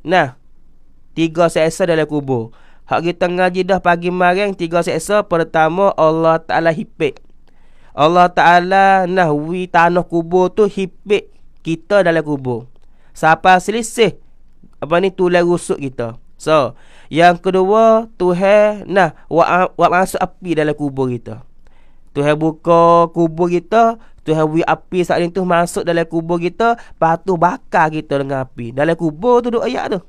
Nah, tiga seksa dalam kubur. Hak kita ngaji dah pagi maring tiga seksa. Pertama, Allah Ta'ala hipik. Allah Ta'ala nahwi tanah kubur tu hipik kita dalam kubur. Siapa selisih apa ni tulang rusuk kita. So, yang kedua, Tuhan nah wa, masuk api dalam kubur kita. Tuhan buka kubur kita Tuhan bui api saat ini tu masuk dalam kubur kita Patut bakar kita dengan api Dalam kubur tu duduk ayat tu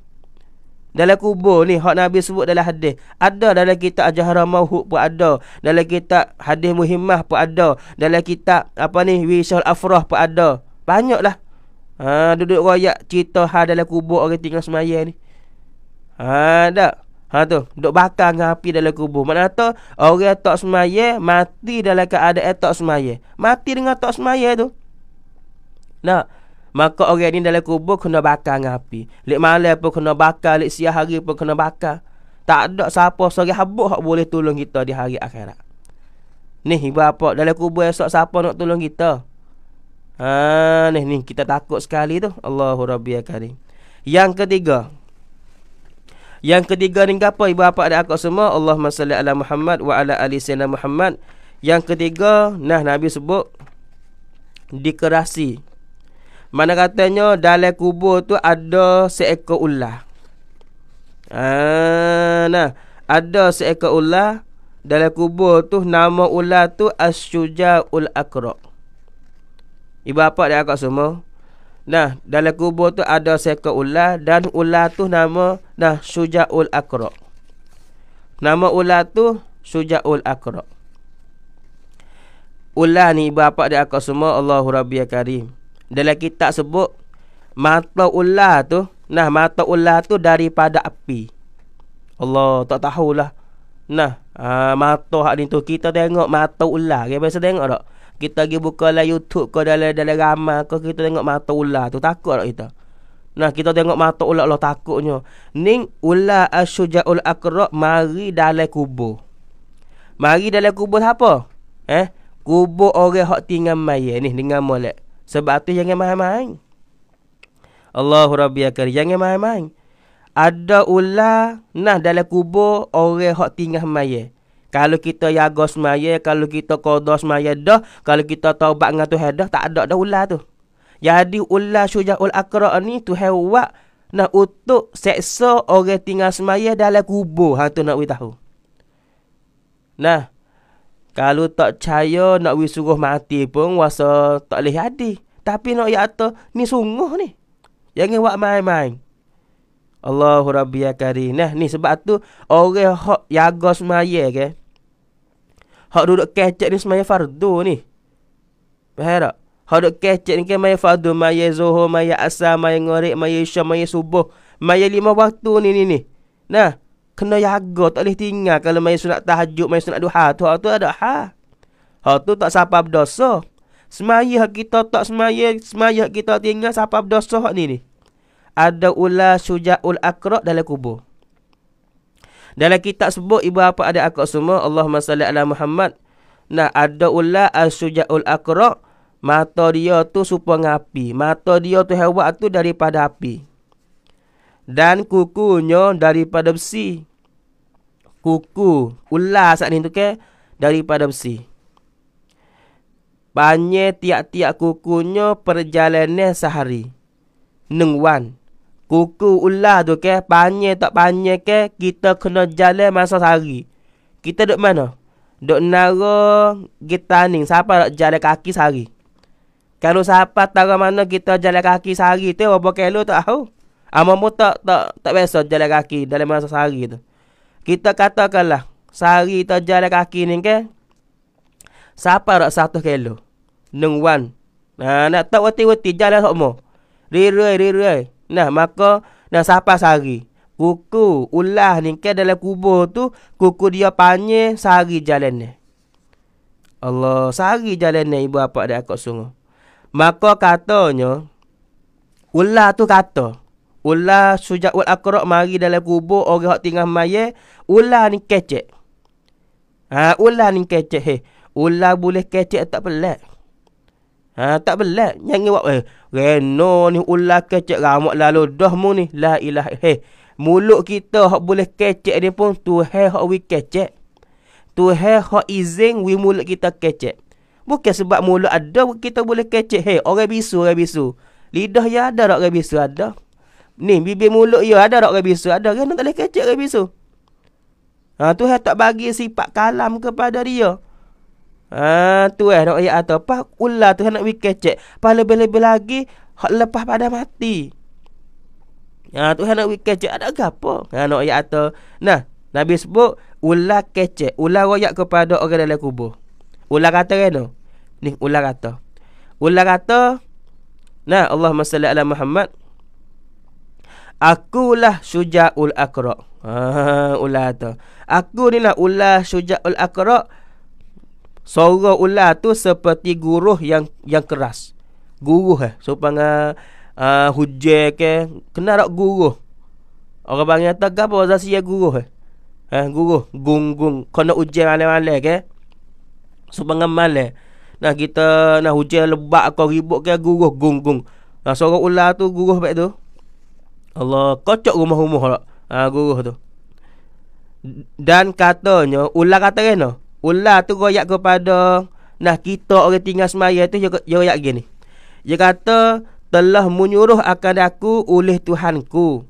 dalam kubur ni hak Nabi sebut dalam hadis. Ada dalam kitab Ajahra Mauhud pun ada. Dalam kitab hadis muhimah pun ada. Dalam kitab apa ni Wisal Afrah pun ada. Banyak lah. Ha duduk ayat cerita hal dalam kubur orang tinggal semaya ni. Ha tak? Ha tu, duk bakar dengan api dalam kubur. Mana kata orang tak semaya mati dalam keadaan tak semaya. Mati dengan tak semaya tu. Nah, maka orang ni dalam kubur kena bakar dengan api. Lek malam pun kena bakar, lek siang hari pun kena bakar. Tak ada siapa sore habuk hak boleh tolong kita di hari akhirat. Ni ibu apa dalam kubur esok siapa nak tolong kita? Ha ni ni kita takut sekali tu. Allahu rabbiyal karim. Yang ketiga, yang ketiga ni apa ibu bapa dan akak semua Allahumma salli ala Muhammad wa ala ali sayyidina Muhammad. Yang ketiga nah Nabi sebut dikerasi. Mana katanya dalam kubur tu ada seekor ular. Ah nah ada seekor ular dalam kubur tu nama ular tu Asyujaul Akra. Ibu bapa dan akak semua Nah, dalam kubur tu ada seekor ular dan ular tu nama nah Sujaul Akra. Nama ular tu Sujaul Akra. Ular ni bapa dia akak semua Allahu Rabbia Karim. Dalam kitab sebut mata ular tu, nah mata ular tu daripada api. Allah tak tahulah. Nah, uh, mata hak ni tu kita tengok mata ular. Kita biasa tengok tak? kita pergi buka lah YouTube kau dalam dalam ramai kau kita tengok mata ular tu takut tak kita. Nah kita tengok mata ular Allah takutnya. Ning ular asyujaul akrab mari dalam kubur. Mari dalam kubur apa? Eh, kubur orang hak tinggal mayat ni dengan molek. Sebab tu jangan main-main. Allahu rabbi akbar. Ya jangan main-main. Ada ular nah dalam kubur orang hak tinggal mayat. Kalau kita jaga semaya, kalau kita qada semaya dah, kalau kita taubat dengan Tuhan dah, tak ada dah ular tu. Jadi ular syuja'ul akra' ni tu hewak nak utuk seksa orang tinggal semaya dalam kubur. Ha tu nak beritahu. Nah, kalau tak percaya nak we suruh mati pun wasa tak boleh jadi. Tapi nak ya ni sungguh ni. Jangan buat main-main. Allahu Rabbi ya Karim. Nah, ni sebab tu orang hok jaga semaya ke. Hok duduk kecek ni semaya fardu ni. Faham tak? Hok duduk kecek ni ke maya fardu, maya zuhur, maya asar, maya ngorek, maya isya, maya subuh. Maya lima waktu ni ni ni. Nah, kena jaga tak boleh tinggal kalau maya sunat tahajud, maya sunat duha tu, tu ada ha. Hok tu tak sapa berdosa. Semaya kita tak semaya, semaya kita tinggal sapa berdosa hok ni ni ada ula sujaul akrab dalam kubur. Dalam kitab sebut ibu apa ada akrab semua Allahumma salli ala Muhammad. Nah ada ula asujaul akrab mata dia tu supa ngapi, mata dia tu hewan tu daripada api. Dan kukunya daripada besi. Kuku ular saat ni tu ke daripada besi. Banyak tiap-tiap kukunya perjalanan sehari. Nengwan. Kuku ular tu ke, panjang tak panjang ke, kita kena jalan masa sehari. Kita duduk mana? Duduk nara, kita ni, siapa nak jalan kaki sehari? Kalau siapa tahu mana kita jalan kaki sehari tu, apa kelo tak tahu? Ama ah, pun tak, tak, tak biasa jalan kaki dalam masa sehari tu. Kita katakanlah, sehari kita jalan kaki ni ke, siapa nak satu kelo? Nung wan. Nah, nak tak wati-wati jalan sama. Rirai, rirai. Nah, maka nah siapa sehari? Kuku ulah ni ke dalam kubur tu, kuku dia panye sehari jalan ni. Allah, sehari jalan ni ibu bapa dak kok sungguh. Maka katanya ulah tu kata, ulah sujak ul akra mari dalam kubur orang hak tinggal maye, ulah ni kecek. Ha, ulah ni kecek he. Ulah boleh kecek tak pelat. Ha, tak pelat. Yang ni eh, Reno ni ular kecek ramak lalu dah mu ni. La ilah he. Mulut kita hak boleh kecek dia pun tu hak hak we kecek. Tu hak hak izin we mulut kita kecek. Bukan sebab mulut ada kita boleh kecek. he. orang bisu, orang bisu. Lidah ya ada orang bisu? Ada. Ni, bibir mulut ya ada orang bisu? Ada. Kenapa tak boleh kecek orang bisu? Ha, tu hak tak bagi sifat kalam kepada dia. Ah tu eh doa ayat pak ular tu nak wik kecek. Pas lebih-lebih lagi hak lepas pada mati. Ha ah, Tuhan nak wik kecek ada gapo? Ha doa ah, ayat atau nah Nabi sebut ular kecek, ular royak kepada orang dalam kubur. Ular kata kan no? Ni ular kata. Ular kata Nah Allah salli ala Muhammad aku lah suja'ul akra' ah, Haa ular tu Aku ni lah ular suja'ul akra' Suara ular tu seperti guruh yang yang keras. Guruh eh. So panga uh, ah, hujan ke kena rak guruh. Orang panggil tak gapo zasi ya guruh eh. Eh guruh gung gung kena hujan ale-ale ke. So panga male. Eh. Nah kita nah hujek lebak kau ribut ke guruh gung gung. Nah suara ular tu guruh baik tu. Allah kocok rumah-rumah lah. Ah guruh tu. Dan katanya ular kata kena. No? Ular tu royak kepada Nah kita orang tinggal semaya tu Dia royak gini Dia kata Telah menyuruh akan aku oleh Tuhanku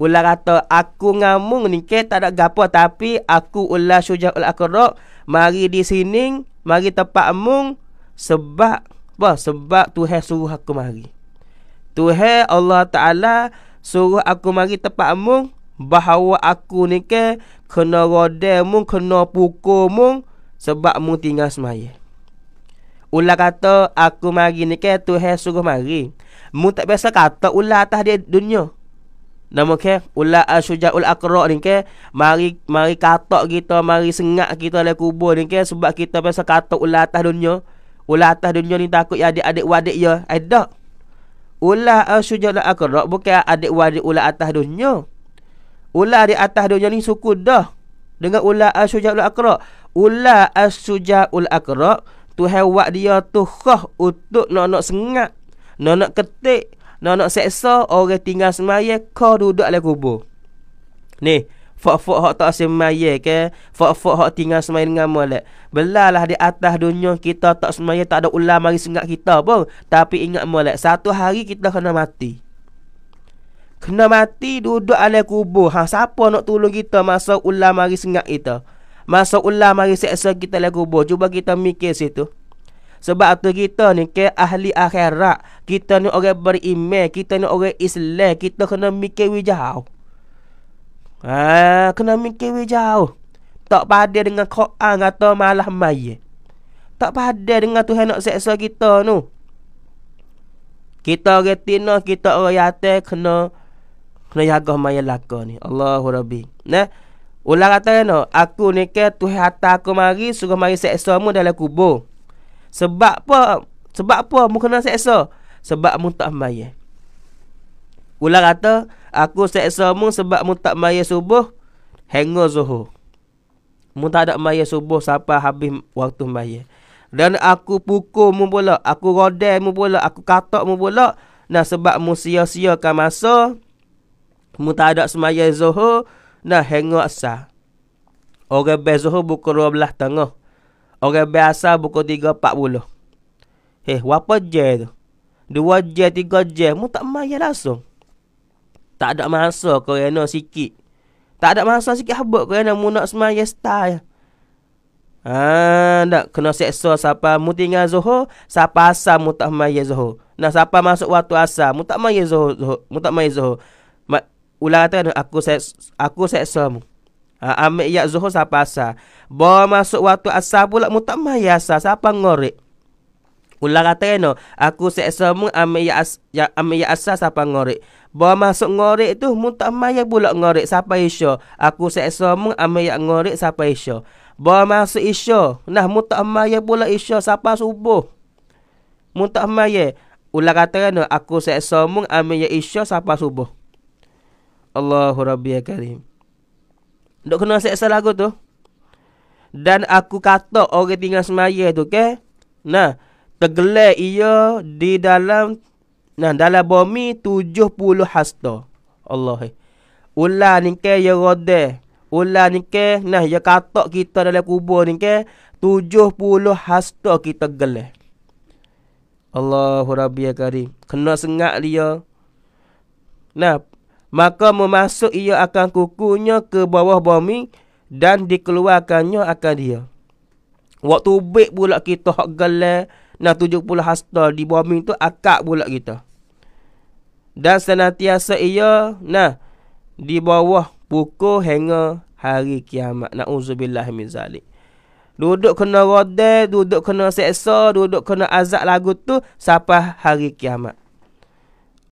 Ular kata Aku ngamung ni ke tak ada gapa Tapi aku ular syujah ular akurak Mari di sini Mari tempat mung Sebab bah Sebab Tuhan suruh aku mari Tuhan Allah Ta'ala Suruh aku mari tempat mung Bahawa aku ni ke kena rodel mu kena pukul mu sebab mu tinggal semaya ula kata aku mari ni ke tu he suruh mari mu tak biasa kata ula atas dia dunia Nama ke ula asyujaul eh, akra ni ke mari mari katok kita mari sengak kita dalam kubur ni ke sebab kita biasa kata ula atas dunia ula atas dunia ni takut ya adik-adik wadik ya ada eh, ula asyujaul eh, akra bukan adik wadik ula atas dunia Ular di atas dunia ni suku dah dengan ular asyujaul akra. Ular asyujaul akra tu hewat dia tu khah untuk nak nak sengat, nak nak ketik, nak nak seksa orang tinggal semaya kau duduk dalam kubur. Ni, fak-fak hak tak semaya ke, fak-fak hak tinggal semaya dengan molek. Belalah di atas dunia kita tak semaya tak ada ular mari sengat kita pun, tapi ingat molek satu hari kita kena mati. Kena mati duduk alai kubur. Ha, siapa nak tolong kita masa ular mari sengat kita? Masa ular mari seksa kita alai kubur. Cuba kita mikir situ. Sebab tu kita ni ke ahli akhirat. Kita ni orang beriman. Kita ni orang Islam. Kita kena mikir wijau. Ha, kena mikir wijau. Tak pada dengan Quran atau malah maya. Tak pada dengan Tuhan nak seksa kita ni. Kita orang tina, kita orang yatir kena kena jaga maya laka ni. Allahu Rabbi. Nah. Ular kata no, kan, oh, aku ni ke Tuhan hata aku mari suruh mari seksa mu dalam kubur. Sebab apa? Sebab apa mu kena seksa? Sebab mu tak maya. Ular kata, aku seksa mu sebab mu tak maya subuh hingga zuhur. Mu tak ada maya subuh sampai habis waktu maya. Dan aku pukul mu pula, aku rodel mu pula, aku katak mu pula. Nah sebab mu sia-siakan masa, Mu tak ada semaya zohor, nah hengok asal. Orang bel zuhur buku 12 tengah. Orang bel asal buku 3.40. Heh, apa je tu? Dua je, tiga je. Mu tak maya langsung. Tak ada masa nak sikit. Tak ada masa sikit habuk kerana mu nak semaya style. Ah, nak kena seksa siapa mu tinggal zuhur, siapa asa mu tak maya zuhur. Nah, siapa masuk waktu asa. mu tak maya zuhur, zuhur. mu tak maya zuhur ular kata aku seks, aku seksa mu. Ha, ambil iat zuhur siapa asal. Bawa masuk waktu asal pula mu Siapa ngorek? Ular kata kan, no aku seksa mu ambil iat, as, ya, ambil iat asal siapa ngorek. Bawa masuk ngorek tu mu tak pula ngorek siapa isya. Aku seksa mu ambil iat ngorek siapa isya. Bawa masuk isya. Nah mu tak mahi pula isya siapa subuh. Mu tak Ular kata kan, no aku seksa mu ambil iat isya siapa subuh. Allahu Rabbi ya Karim. Dok kena seksa aku tu. Dan aku kata orang tinggal semaya tu ke. Okay? Nah, tergelar ia di dalam nah dalam bumi puluh hasta. Allah. Ula ni ke ya rode. Ula ni ke nah ya katok kita dalam kubur ni ke puluh hasta kita gelar. Allahu Rabbi ya Karim. Kena sengat dia. Nah, maka memasuk ia akan kukunya ke bawah bumi dan dikeluarkannya akan dia. Waktu baik pula kita hak gelar tujuh pula hasta di bumi tu akak pula kita. Dan senantiasa ia nah di bawah buku hingga hari kiamat. Nauzubillah min zalik. Duduk kena rodel, duduk kena seksa, duduk kena azak lagu tu sampai hari kiamat.